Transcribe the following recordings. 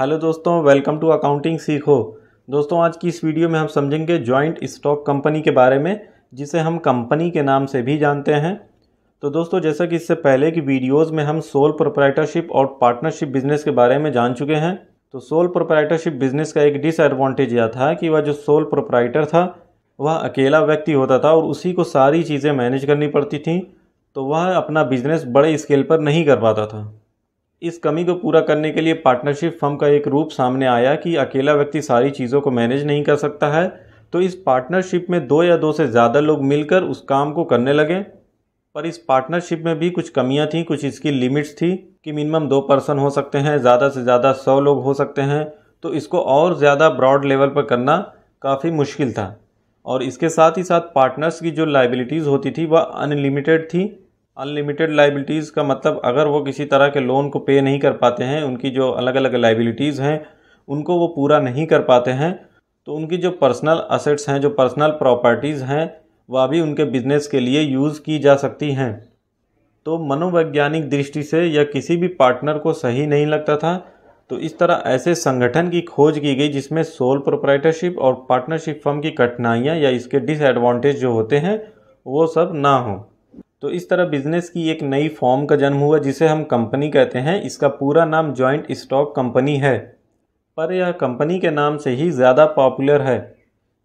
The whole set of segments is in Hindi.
हेलो दोस्तों वेलकम टू अकाउंटिंग सीखो दोस्तों आज की इस वीडियो में हम समझेंगे जॉइंट स्टॉक कंपनी के बारे में जिसे हम कंपनी के नाम से भी जानते हैं तो दोस्तों जैसा कि इससे पहले की वीडियोस में हम सोल प्रोपराइटरशिप और पार्टनरशिप बिजनेस के बारे में जान चुके हैं तो सोल प्रोपराइटरशिप बिजनेस का एक डिसएडवांटेज यह था कि वह जो सोल प्रोपराइटर था वह अकेला व्यक्ति होता था और उसी को सारी चीज़ें मैनेज करनी पड़ती थी तो वह अपना बिजनेस बड़े स्केल पर नहीं कर पाता था इस कमी को पूरा करने के लिए पार्टनरशिप फर्म का एक रूप सामने आया कि अकेला व्यक्ति सारी चीज़ों को मैनेज नहीं कर सकता है तो इस पार्टनरशिप में दो या दो से ज़्यादा लोग मिलकर उस काम को करने लगे पर इस पार्टनरशिप में भी कुछ कमियां थीं कुछ इसकी लिमिट्स थी कि मिनिमम दो पर्सन हो सकते हैं ज़्यादा से ज़्यादा सौ लोग हो सकते हैं तो इसको और ज़्यादा ब्रॉड लेवल पर करना काफ़ी मुश्किल था और इसके साथ ही साथ पार्टनर्स की जो लाइबिलिटीज़ होती थी वह अनलिमिटेड थी अनलिमिटेड लाइबिलिटीज़ का मतलब अगर वो किसी तरह के लोन को पे नहीं कर पाते हैं उनकी जो अलग अलग लाइबिलिटीज़ हैं उनको वो पूरा नहीं कर पाते हैं तो उनकी जो पर्सनल असेट्स हैं जो पर्सनल प्रॉपर्टीज़ हैं वह भी उनके बिजनेस के लिए यूज़ की जा सकती हैं तो मनोवैज्ञानिक दृष्टि से या किसी भी पार्टनर को सही नहीं लगता था तो इस तरह ऐसे संगठन की खोज की गई जिसमें सोल प्रोप्राइटरशिप और पार्टनरशिप फर्म की कठिनाइयाँ या इसके डिसएडवांटेज जो होते हैं वो सब ना हों तो इस तरह बिजनेस की एक नई फॉर्म का जन्म हुआ जिसे हम कंपनी कहते हैं इसका पूरा नाम जॉइंट स्टॉक कंपनी है पर यह कंपनी के नाम से ही ज़्यादा पॉपुलर है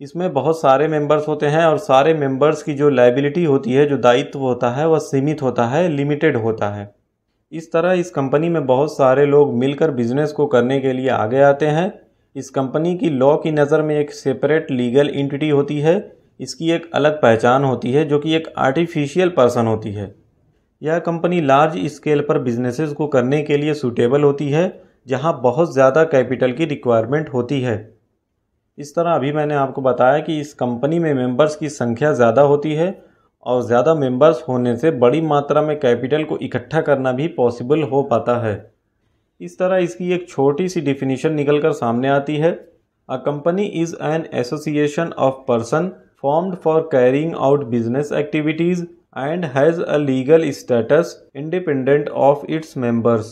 इसमें बहुत सारे मेंबर्स होते हैं और सारे मेंबर्स की जो लाइबिलिटी होती है जो दायित्व होता है वह सीमित होता है लिमिटेड होता है इस तरह इस कंपनी में बहुत सारे लोग मिलकर बिजनेस को करने के लिए आगे आते हैं इस कंपनी की लॉ की नज़र में एक सेपरेट लीगल इंटिटी होती है इसकी एक अलग पहचान होती है जो कि एक आर्टिफिशियल पर्सन होती है यह कंपनी लार्ज स्केल पर बिजनेसेस को करने के लिए सूटेबल होती है जहां बहुत ज़्यादा कैपिटल की रिक्वायरमेंट होती है इस तरह अभी मैंने आपको बताया कि इस कंपनी में मेंबर्स की संख्या ज़्यादा होती है और ज़्यादा मेंबर्स होने से बड़ी मात्रा में कैपिटल को इकट्ठा करना भी पॉसिबल हो पाता है इस तरह इसकी एक छोटी सी डिफिनीशन निकल कर सामने आती है a company is an association of person formed for carrying out business activities and has a legal status independent of its members.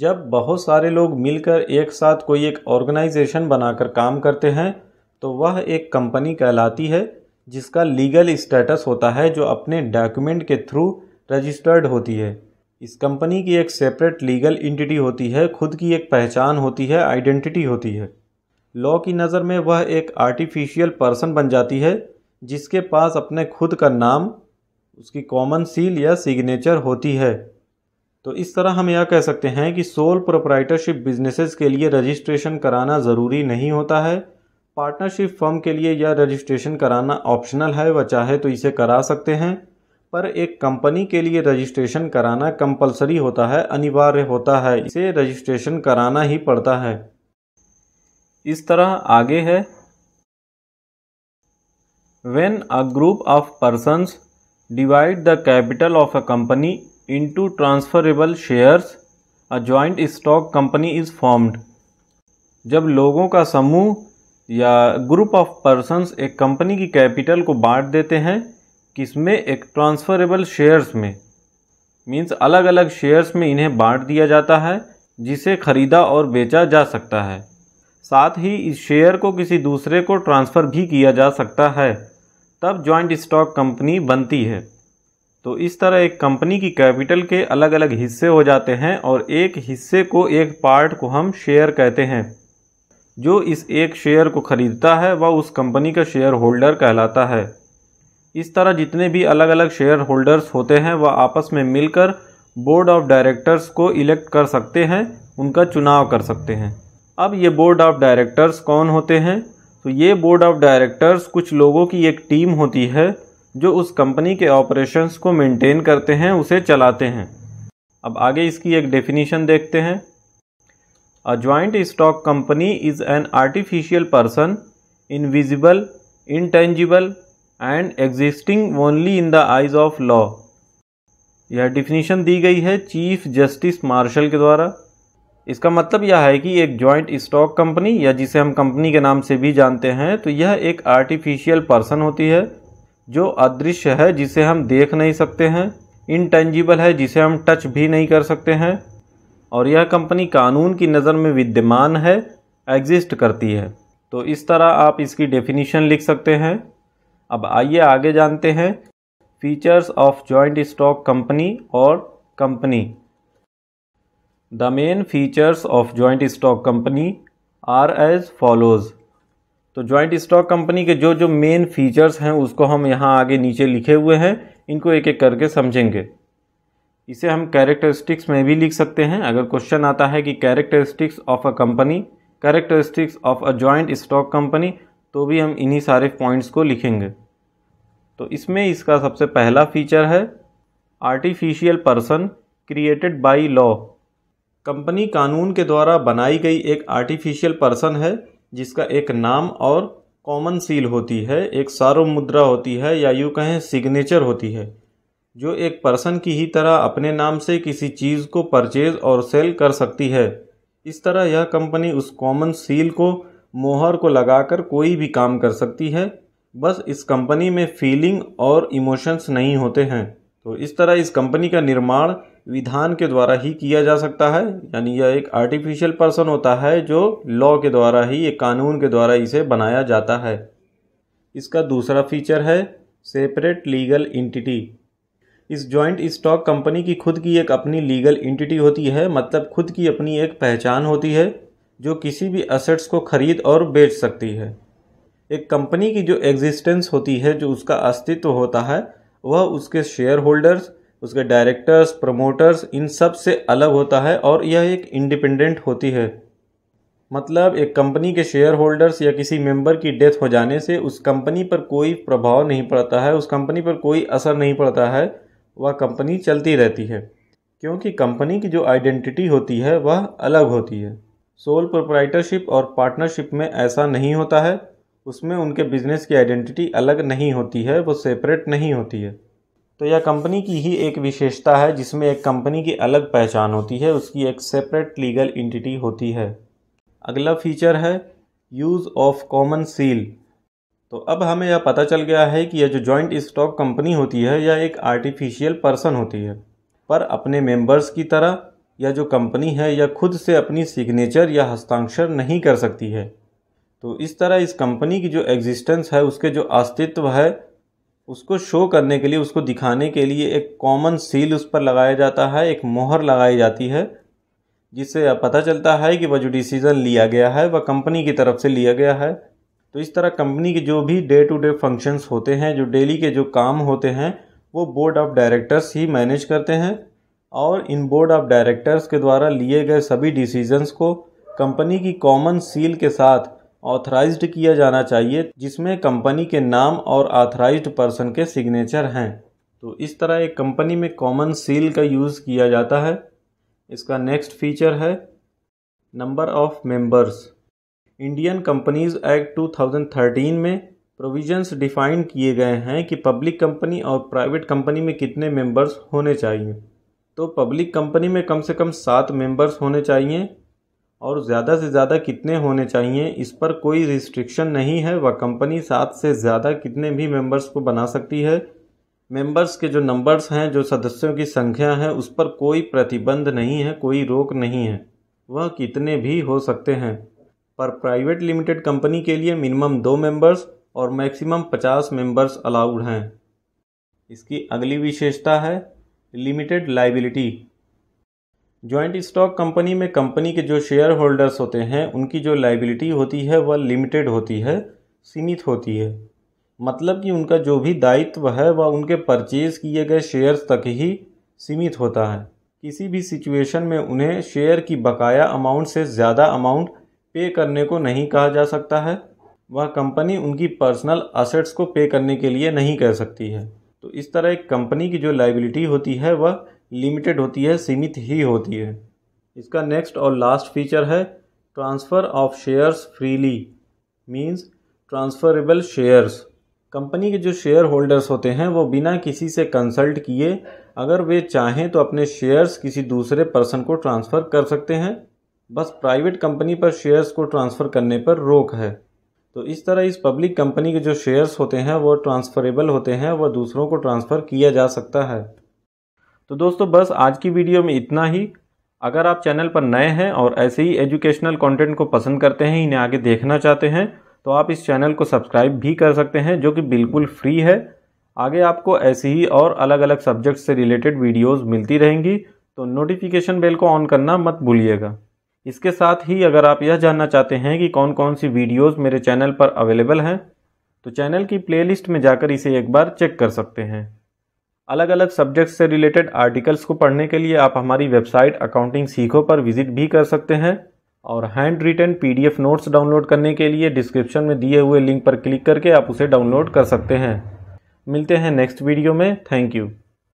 जब बहुत सारे लोग मिलकर एक साथ कोई एक ऑर्गेनाइजेशन बनाकर काम करते हैं तो वह एक कंपनी कहलाती है जिसका लीगल स्टेटस होता है जो अपने डॉक्यूमेंट के थ्रू रजिस्टर्ड होती है इस कंपनी की एक सेपरेट लीगल इंटिटी होती है खुद की एक पहचान होती है आइडेंटिटी होती है लॉ की नज़र में वह एक आर्टिफिशियल पर्सन बन जाती है जिसके पास अपने खुद का नाम उसकी कॉमन सील या सिग्नेचर होती है तो इस तरह हम यह कह सकते हैं कि सोल प्रोप्राइटरशिप बिजनेसेस के लिए रजिस्ट्रेशन कराना ज़रूरी नहीं होता है पार्टनरशिप फर्म के लिए यह रजिस्ट्रेशन कराना ऑप्शनल है वह चाहे तो इसे करा सकते हैं पर एक कंपनी के लिए रजिस्ट्रेशन कराना कंपलसरी होता है अनिवार्य होता है इसे रजिस्ट्रेशन कराना ही पड़ता है इस तरह आगे है when a group of persons divide the capital of a company into transferable shares a joint stock company is formed जब लोगों का समूह या ग्रुप ऑफ पर्सन्स एक कंपनी की कैपिटल को बांट देते हैं किसमें एक ट्रांसफरेबल शेयर्स में मीन्स अलग अलग शेयर्स में इन्हें बांट दिया जाता है जिसे ख़रीदा और बेचा जा सकता है साथ ही इस शेयर को किसी दूसरे को ट्रांसफ़र भी किया जा सकता है तब जॉइंट स्टॉक कंपनी बनती है तो इस तरह एक कंपनी की कैपिटल के अलग अलग हिस्से हो जाते हैं और एक हिस्से को एक पार्ट को हम शेयर कहते हैं जो इस एक शेयर को ख़रीदता है वह उस कंपनी का शेयर होल्डर कहलाता है इस तरह जितने भी अलग अलग शेयर होल्डर्स होते हैं वह आपस में मिलकर बोर्ड ऑफ डायरेक्टर्स को इलेक्ट कर सकते हैं उनका चुनाव कर सकते हैं अब ये बोर्ड ऑफ डायरेक्टर्स कौन होते हैं तो ये बोर्ड ऑफ डायरेक्टर्स कुछ लोगों की एक टीम होती है जो उस कंपनी के ऑपरेशंस को मेंटेन करते हैं उसे चलाते हैं अब आगे इसकी एक डेफिनेशन देखते हैं a joint stock company is an artificial person invisible intangible and existing only in the eyes of law यह डिफिनीशन दी गई है चीफ जस्टिस मार्शल के द्वारा इसका मतलब यह है कि एक जॉइंट स्टॉक कंपनी या जिसे हम कंपनी के नाम से भी जानते हैं तो यह एक आर्टिफिशियल पर्सन होती है जो अदृश्य है जिसे हम देख नहीं सकते हैं इनटेंजिबल है जिसे हम टच भी नहीं कर सकते हैं और यह कंपनी कानून की नज़र में विद्यमान है एग्जिस्ट करती है तो इस तरह आप इसकी डेफिनीशन लिख सकते हैं अब आइए आगे जानते हैं features of joint stock company और company the main features of joint stock company are as follows तो जॉइंट स्टॉक कंपनी के जो जो मेन फीचर्स हैं उसको हम यहाँ आगे नीचे लिखे हुए हैं इनको एक एक करके समझेंगे इसे हम कैरेक्टरिस्टिक्स में भी लिख सकते हैं अगर क्वेश्चन आता है कि characteristics of a company characteristics of a joint stock company तो भी हम इन्हीं सारे पॉइंट्स को लिखेंगे तो इसमें इसका सबसे पहला फीचर है artificial person created by law company कानून के द्वारा बनाई गई एक आर्टिफिशियल पर्सन है जिसका एक नाम और कॉमन सील होती है एक सार्व मुद्रा होती है या यूँ कहें सिग्नेचर होती है जो एक पर्सन की ही तरह अपने नाम से किसी चीज़ को परचेज और सेल कर सकती है इस तरह यह कंपनी उस कॉमन सील को मोहर को लगाकर कोई भी काम कर सकती है बस इस कंपनी में फीलिंग और इमोशंस नहीं होते हैं तो इस तरह इस कंपनी का निर्माण विधान के द्वारा ही किया जा सकता है यानी यह एक आर्टिफिशियल पर्सन होता है जो लॉ के द्वारा ही एक कानून के द्वारा इसे बनाया जाता है इसका दूसरा फीचर है सेपरेट लीगल इंटिटी इस जॉइंट स्टॉक कंपनी की खुद की एक अपनी लीगल इंटिटी होती है मतलब खुद की अपनी एक पहचान होती है जो किसी भी असेट्स को खरीद और बेच सकती है एक कंपनी की जो एग्जिस्टेंस होती है जो उसका अस्तित्व होता है वह उसके शेयर होल्डर्स उसके डायरेक्टर्स प्रमोटर्स इन सब से अलग होता है और यह एक इंडिपेंडेंट होती है मतलब एक कंपनी के शेयर होल्डर्स या किसी मेंबर की डेथ हो जाने से उस कंपनी पर कोई प्रभाव नहीं पड़ता है उस कंपनी पर कोई असर नहीं पड़ता है वह कंपनी चलती रहती है क्योंकि कंपनी की जो आइडेंटिटी होती है वह अलग होती है सोल प्रोप्राइटरशिप और पार्टनरशिप में ऐसा नहीं होता है उसमें उनके बिजनेस की आइडेंटिटी अलग नहीं होती है वो सेपरेट नहीं होती है तो यह कंपनी की ही एक विशेषता है जिसमें एक कंपनी की अलग पहचान होती है उसकी एक सेपरेट लीगल इंटिटी होती है अगला फीचर है यूज़ ऑफ कॉमन सील तो अब हमें यह पता चल गया है कि यह जो जॉइंट स्टॉक कंपनी होती है यह एक आर्टिफिशियल पर्सन होती है पर अपने मेंबर्स की तरह यह जो कंपनी है यह खुद से अपनी सिग्नेचर या हस्ताक्षर नहीं कर सकती है तो इस तरह इस कंपनी की जो एग्जिस्टेंस है उसके जो अस्तित्व है उसको शो करने के लिए उसको दिखाने के लिए एक कॉमन सील उस पर लगाया जाता है एक मोहर लगाई जाती है जिससे पता चलता है कि वह जो डिसीज़न लिया गया है वह कंपनी की तरफ से लिया गया है तो इस तरह कंपनी के जो भी डे टू डे फंक्शंस होते हैं जो डेली के जो काम होते हैं वो बोर्ड ऑफ डायरेक्टर्स ही मैनेज करते हैं और इन बोर्ड ऑफ डायरेक्टर्स के द्वारा लिए गए सभी डिसीजंस को कंपनी की कॉमन सील के साथ ऑथराइज्ड किया जाना चाहिए जिसमें कंपनी के नाम और ऑथराइज्ड पर्सन के सिग्नेचर हैं तो इस तरह एक कंपनी में कॉमन सील का यूज़ किया जाता है इसका नेक्स्ट फीचर है number of members Indian companies act 2013 में प्रोविजंस डिफाइन किए गए हैं कि पब्लिक कंपनी और प्राइवेट कंपनी में कितने मेंबर्स होने चाहिए तो पब्लिक कंपनी में कम से कम सात मेंबर्स होने चाहिए और ज़्यादा से ज़्यादा कितने होने चाहिए इस पर कोई रिस्ट्रिक्शन नहीं है वह कंपनी सात से ज़्यादा कितने भी मेंबर्स को बना सकती है मेंबर्स के जो नंबर्स हैं जो सदस्यों की संख्या है उस पर कोई प्रतिबंध नहीं है कोई रोक नहीं है वह कितने भी हो सकते हैं पर प्राइवेट लिमिटेड कंपनी के लिए मिनिमम दो मेंबर्स और मैक्सिमम पचास मेंबर्स अलाउड हैं इसकी अगली विशेषता है limited liability joint stock company में कंपनी के जो शेयर होल्डर्स होते हैं उनकी जो लाइबिलिटी होती है वह लिमिटेड होती है सीमित होती है मतलब कि उनका जो भी दायित्व है वह उनके परचेज किए गए शेयर्स तक ही सीमित होता है किसी भी सिचुएशन में उन्हें शेयर की बकाया अमाउंट से ज़्यादा अमाउंट पे करने को नहीं कहा जा सकता है वह कंपनी उनकी पर्सनल असेट्स को पे करने के लिए नहीं कह सकती है तो इस तरह एक कंपनी की जो लाइबिलिटी होती है वह लिमिटेड होती है सीमित ही होती है इसका नेक्स्ट और लास्ट फीचर है transfer of shares freely means transferable shares company के जो शेयर होल्डर्स होते हैं वो बिना किसी से कंसल्ट किए अगर वे चाहें तो अपने शेयर्स किसी दूसरे पर्सन को ट्रांसफ़र कर सकते हैं बस प्राइवेट कंपनी पर शेयर्स को ट्रांसफ़र करने पर रोक है तो इस तरह इस पब्लिक कंपनी के जो शेयर्स होते हैं वो ट्रांसफ़रेबल होते हैं वह दूसरों को ट्रांसफ़र किया जा सकता है तो दोस्तों बस आज की वीडियो में इतना ही अगर आप चैनल पर नए हैं और ऐसे ही एजुकेशनल कंटेंट को पसंद करते हैं इन्हें आगे देखना चाहते हैं तो आप इस चैनल को सब्सक्राइब भी कर सकते हैं जो कि बिल्कुल फ्री है आगे आपको ऐसे ही और अलग अलग सब्जेक्ट से रिलेटेड वीडियोस मिलती रहेंगी तो नोटिफिकेशन बेल को ऑन करना मत भूलिएगा इसके साथ ही अगर आप यह जानना चाहते हैं कि कौन कौन सी वीडियोस मेरे चैनल पर अवेलेबल हैं तो चैनल की प्लेलिस्ट में जाकर इसे एक बार चेक कर सकते हैं अलग अलग सब्जेक्ट से रिलेटेड आर्टिकल्स को पढ़ने के लिए आप हमारी वेबसाइट अकाउंटिंग सीखो पर विजिट भी कर सकते हैं और handwritten PDF notes download करने के लिए डिस्क्रिप्शन में दिए हुए लिंक पर क्लिक करके आप उसे डाउनलोड कर सकते हैं मिलते हैं नेक्स्ट वीडियो में थैंक यू